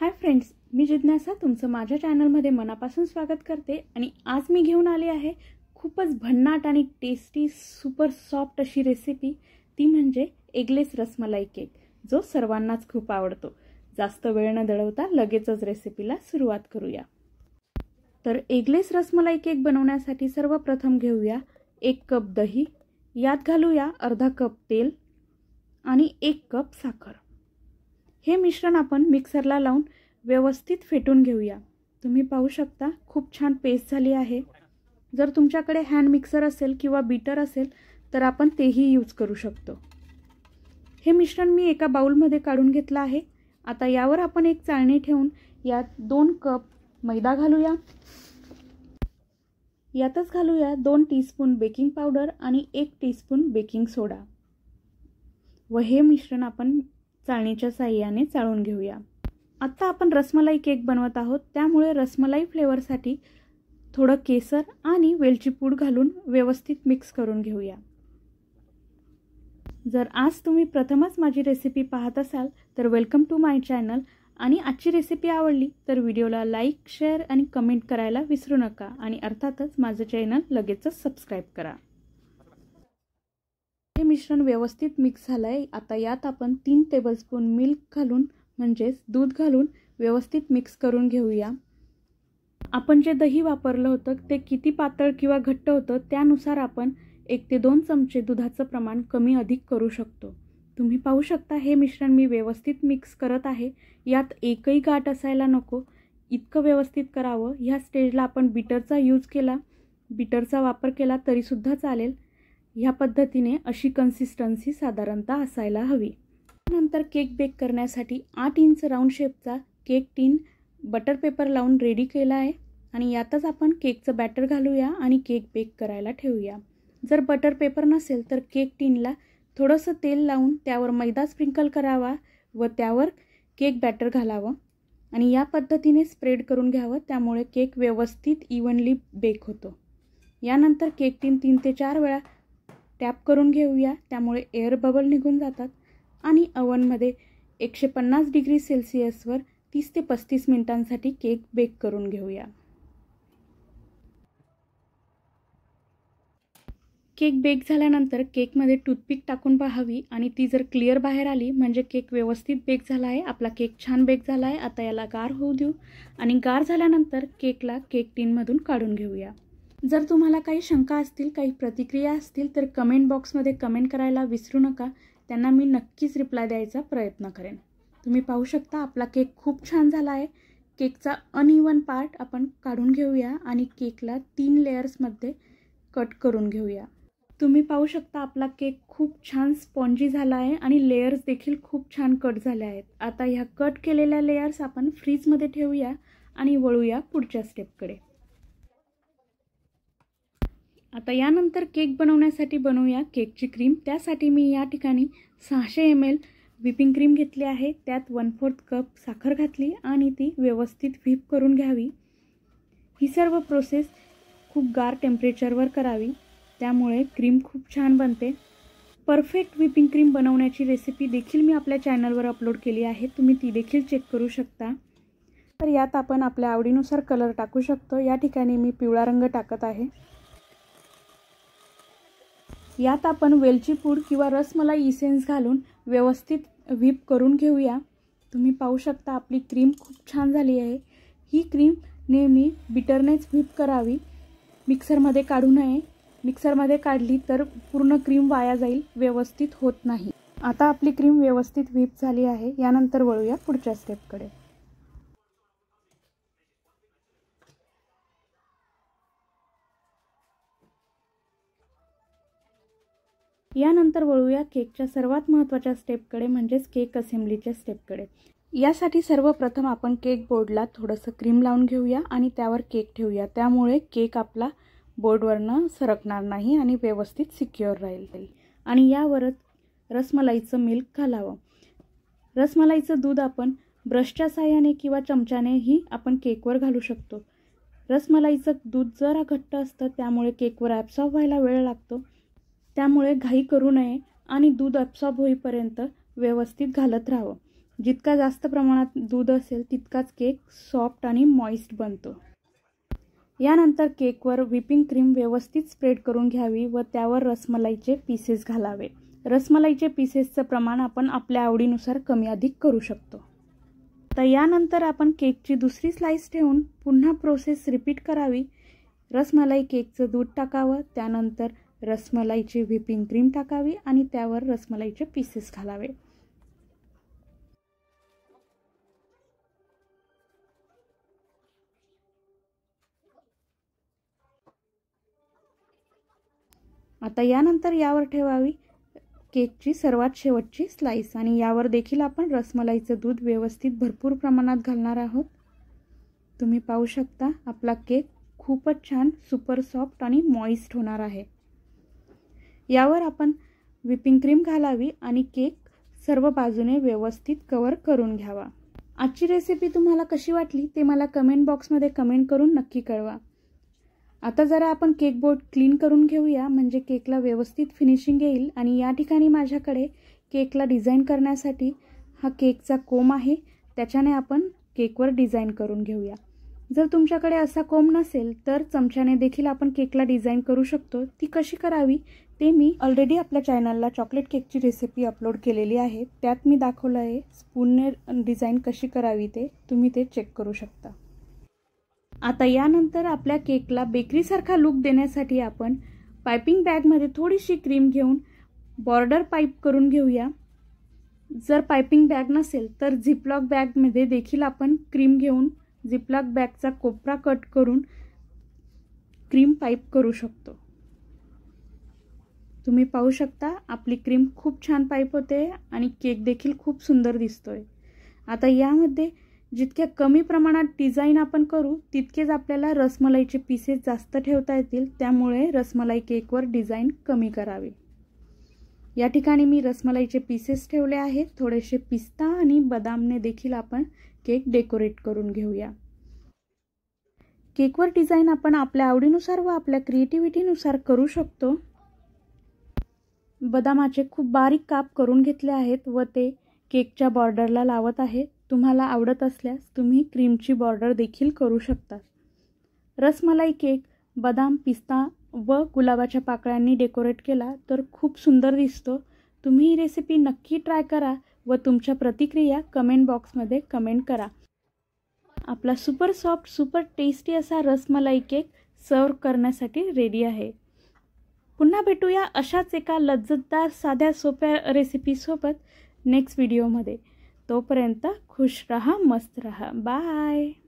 hi friends मी जिज्ञासा तुमचं माझ्या चॅनलमध्ये मनापासून स्वागत करते आणि आज मी घेऊन आले आहे खूपच भन्नाट आणि टेस्टी सुपर सॉफ्ट अशी रेसिपी ती म्हणजे एगलेस रसमलाई केक जो सर्वांनाच खूप आवडतो जास्त वेळ न दळवता लगेचच रेसिपीला सुरुवात करूया तर एगलेस रसमलाई केक बनवण्यासाठी सर्वप्रथम घेऊया एक कप दही यात घालूया अर्धा कप तेल आणि एक कप साखर हे मिश्रण आपण मिक्सरला लावून व्यवस्थित फेटून घेऊया तुम्ही पाहू शकता खूप छान पेस्ट झाली आहे जर तुमच्याकडे हँड मिक्सर असेल किंवा बीटर असेल तर आपण तेही यूज करू शकतो हे मिश्रण मी एका बाऊलमध्ये काढून घेतलं आहे आता यावर आपण एक चाळणी ठेवून यात दोन कप मैदा घालूया यातच घालूया दोन टीस्पून बेकिंग पावडर आणि एक टीस्पून बेकिंग सोडा व हे मिश्रण आपण चाळणीच्या साह्याने चाळून घेऊया आत्ता आपण रसमलाई केक बनवत आहोत त्यामुळे रसमलाई फ्लेवरसाठी थोडं केसर आणि वेलची पूड घालून व्यवस्थित मिक्स करून घेऊया जर आज तुम्ही प्रथमच माझी रेसिपी पाहत असाल तर वेलकम टू माय चॅनल आणि आजची रेसिपी आवडली तर व्हिडिओला लाईक शेअर आणि कमेंट करायला विसरू नका आणि अर्थातच माझं चॅनल लगेचच सबस्क्राईब करा हे मिश्रण व्यवस्थित मिक्स झालं आहे आता यात आपण तीन टेबलस्पून मिल्क घालून म्हणजेच दूध घालून व्यवस्थित मिक्स करून घेऊया आपण जे दही वापरलं होतं ते किती पातळ किंवा घट्ट होतं त्यानुसार आपण एक ते दोन चमचे दुधाचं प्रमाण कमी अधिक करू शकतो तुम्ही पाहू शकता हे मिश्रण मी व्यवस्थित मिक्स करत आहे यात एकही गाठ असायला नको इतकं व्यवस्थित करावं ह्या स्टेजला आपण बीटरचा यूज केला बीटरचा वापर केला तरीसुद्धा चालेल ह्या पद्धतीने अशी कन्सिस्टन्सी साधारणतः असायला हवी नंतर केक बेक करण्यासाठी आठ इंच राऊंड शेपचा केक टीन बटर पेपर लावून रेडी केला आहे आणि यातच आपण केकचं बॅटर घालूया आणि केक बेक करायला ठेवूया जर बटर पेपर नसेल तर केक टीनला थोडंसं तेल लावून त्यावर मैदा स्प्रिंकल करावा व त्यावर केक बॅटर घालावं आणि या पद्धतीने स्प्रेड करून घ्यावं त्यामुळे केक व्यवस्थित इवनली बेक होतो यानंतर केक टीन तीन ते चार वेळा टॅप करून घेऊया त्यामुळे एअर बबल निघून जातात आणि अवनमध्ये एकशे पन्नास डिग्री सेल्सिअसवर तीस ते पस्तीस मिनिटांसाठी केक बेक करून घेऊया केक बेक झाल्यानंतर केकमध्ये टूथपिक टाकून पाहावी आणि ती जर क्लिअर बाहेर आली म्हणजे केक व्यवस्थित बेक झाला आहे आपला केक छान बेक झाला आहे आता याला गार होऊ देऊ आणि गार झाल्यानंतर केकला केक टीनमधून काढून घेऊया जर तुम्हाला काही शंका असतील काही प्रतिक्रिया असतील तर कमेंट बॉक्समध्ये कमेंट करायला विसरू नका त्यांना मी नक्कीच रिप्लाय द्यायचा प्रयत्न करेन तुम्ही पाहू शकता आपला केक खूप छान झाला आहे केकचा अनइवन पार्ट आपण काढून घेऊया आणि केकला तीन लेअर्समध्ये कट करून घेऊया तुम्ही पाहू शकता आपला केक खूप छान स्पॉन्जी झाला आहे आणि लेयर्स देखील खूप छान कट झाल्या आहेत आता ह्या कट केलेल्या लेयर्स आपण फ्रीजमध्ये ठेवूया आणि वळूया पुढच्या स्टेपकडे आता यानंतर केक बनवण्यासाठी बनवूया केकची क्रीम त्यासाठी मी या ठिकाणी सहाशे एम एल व्हिपिंग क्रीम घेतली आहे त्यात वन फोर्थ कप साखर घातली आणि ती व्यवस्थित व्हिप करून घ्यावी ही सर्व प्रोसेस खूप गार टेम्परेचरवर करावी त्यामुळे क्रीम खूप छान बनते परफेक्ट व्हिपिंग क्रीम बनवण्याची रेसिपी देखील मी आपल्या चॅनलवर अपलोड केली आहे तुम्ही ती देखील चेक करू शकता तर यात आपण आपल्या आवडीनुसार कलर टाकू शकतो या ठिकाणी मी पिवळा रंग टाकत आहे यात आपण वेलची पूड किंवा रसमलाई इसेन्स घालून व्यवस्थित व्हीप करून घेऊया तुम्ही पाहू शकता आपली क्रीम खूप छान झाली आहे ही क्रीम नेहमी बिटरनेच व्हीप करावी मिक्सरमध्ये काढू नये मिक्सरमध्ये काढली तर पूर्ण क्रीम वाया जाईल व्यवस्थित होत नाही आता आपली क्रीम व्यवस्थित व्हीप झाली आहे यानंतर वळूया पुढच्या स्टेपकडे यानंतर वळूया केकच्या सर्वात महत्त्वाच्या स्टेपकडे म्हणजेच केक असेंब्लीच्या स्टेपकडे यासाठी सर्वप्रथम आपण केक बोर्डला थोडंसं क्रीम लावून घेऊया आणि त्यावर केक ठेवूया त्यामुळे केक आपला बोर्डवरनं सरकणार नाही आणि व्यवस्थित सिक्युअर राहील आणि यावरच रसमलाईचं मिल्क घालावं रसमलाईचं दूध आपण ब्रशच्या साह्याने किंवा चमच्यानेही आपण केकवर घालू शकतो रसमलाईचं दूध जरा घट्ट असतं त्यामुळे केकवर ॲब्सॉर्ब व्हायला वेळ लागतो त्यामुळे घाई करू नये आणि दूध अपसॉब होईपर्यंत व्यवस्थित घालत राहावं जितका जास्त प्रमाणात दूध असेल तितकाच केक सॉफ्ट आणि मॉइस्ट बनतो यानंतर केकवर व्हिपिंग क्रीम व्यवस्थित स्प्रेड करून घ्यावी व त्यावर रसमलाईचे पीसेस घालावे रसमलाईचे पीसेसचं प्रमाण आपण आपल्या आवडीनुसार कमी अधिक करू शकतो तर यानंतर आपण केकची दुसरी स्लाईस ठेवून पुन्हा प्रोसेस रिपीट करावी रसमलाई केकचं दूध टाकावं त्यानंतर रसमलाईची व्हिपिंग क्रीम टाकावी आणि त्यावर रसमलाईचे पीसेस घालावे आता यानंतर यावर ठेवावी केकची सर्वात शेवटची स्लाईस आणि यावर देखील आपण रसमलाईचं दूध व्यवस्थित भरपूर प्रमाणात घालणार आहोत तुम्ही पाहू शकता आपला केक खूपच छान सुपर सॉफ्ट आणि मॉइस्ट होणार आहे यावर आपण व्हिपिंग क्रीम घालावी आणि केक सर्व बाजूने व्यवस्थित कवर करून घ्यावा आजची रेसिपी तुम्हाला कशी वाटली ते मला कमेंट बॉक्समध्ये कमेंट करून नक्की कळवा आता जरा आपण केक बोर्ड क्लीन करून घेऊया म्हणजे केकला व्यवस्थित फिनिशिंग येईल आणि या ठिकाणी माझ्याकडे केकला डिझाईन करण्यासाठी हा केकचा कोम आहे त्याच्याने आपण केकवर डिझाईन करून घेऊया जर तुमच्याकडे असा कोम नसेल तर चमच्याने देखील आपण केकला डिझाईन करू शकतो ती कशी करावी ते मी ऑलरेडी आपल्या चॅनलला चॉकलेट केकची रेसिपी अपलोड केलेली आहे त्यात मी दाखवलं आहे स्पूनने डिझाईन कशी करावी ते तुम्ही ते चेक करू शकता आता यानंतर आपल्या केकला बेकरीसारखा लुक देण्यासाठी आपण पायपिंग बॅगमध्ये थोडीशी क्रीम घेऊन बॉर्डर पाईप करून घेऊया जर पायपिंग बॅग नसेल तर झिपलॉक बॅगमध्ये देखील आपण क्रीम घेऊन झिपलॉक बॅगचा कोपरा कट करून क्रीम पाईप करू शकतो तुम्ही पाहू शकता आपली क्रीम खूप छान पाईप होते आणि केक देखील खूप सुंदर दिसतोय आता यामध्ये जितक्या कमी प्रमाणात डिझाईन आपण करू तितकेच आपल्याला रसमलाईचे पीसेस जास्त ठेवता येतील त्यामुळे रसमलाई केकवर डिझाईन कमी करावे या ठिकाणी मी रसमलाईचे पीसेस ठेवले आहेत थोडेसे पिस्ता आणि बदामने देखील आपण केक डेकोरेट करून घेऊया केकवर डिझाईन आपण आपल्या आवडीनुसार व आपल्या क्रिएटिव्हिटीनुसार करू शकतो बदामाचे खूप बारीक काप करून घेतले आहेत व ते केकच्या बॉर्डरला लावत आहे तुम्हाला आवडत असल्यास तुम्ही क्रीमची बॉर्डर देखील करू शकता रसमलाई केक बदाम पिस्ता व गुलाबाच्या पाकळ्यांनी डेकोरेट केला तर खूप सुंदर दिसतो तुम्ही ही रेसिपी नक्की ट्राय करा व तुमच्या प्रतिक्रिया कमेंट बॉक्समध्ये कमेंट करा आपला सुपर सॉफ्ट सुपर टेस्टी असा रसमलाई केक सर्व करण्यासाठी रेडी आहे पुन्हा भेटूया अशाच एका लज्जतदार साध्या सोप्या रेसिपीसोबत नेक्स्ट व्हिडिओमध्ये तोपर्यंत खुश रहा मस्त रहा बाय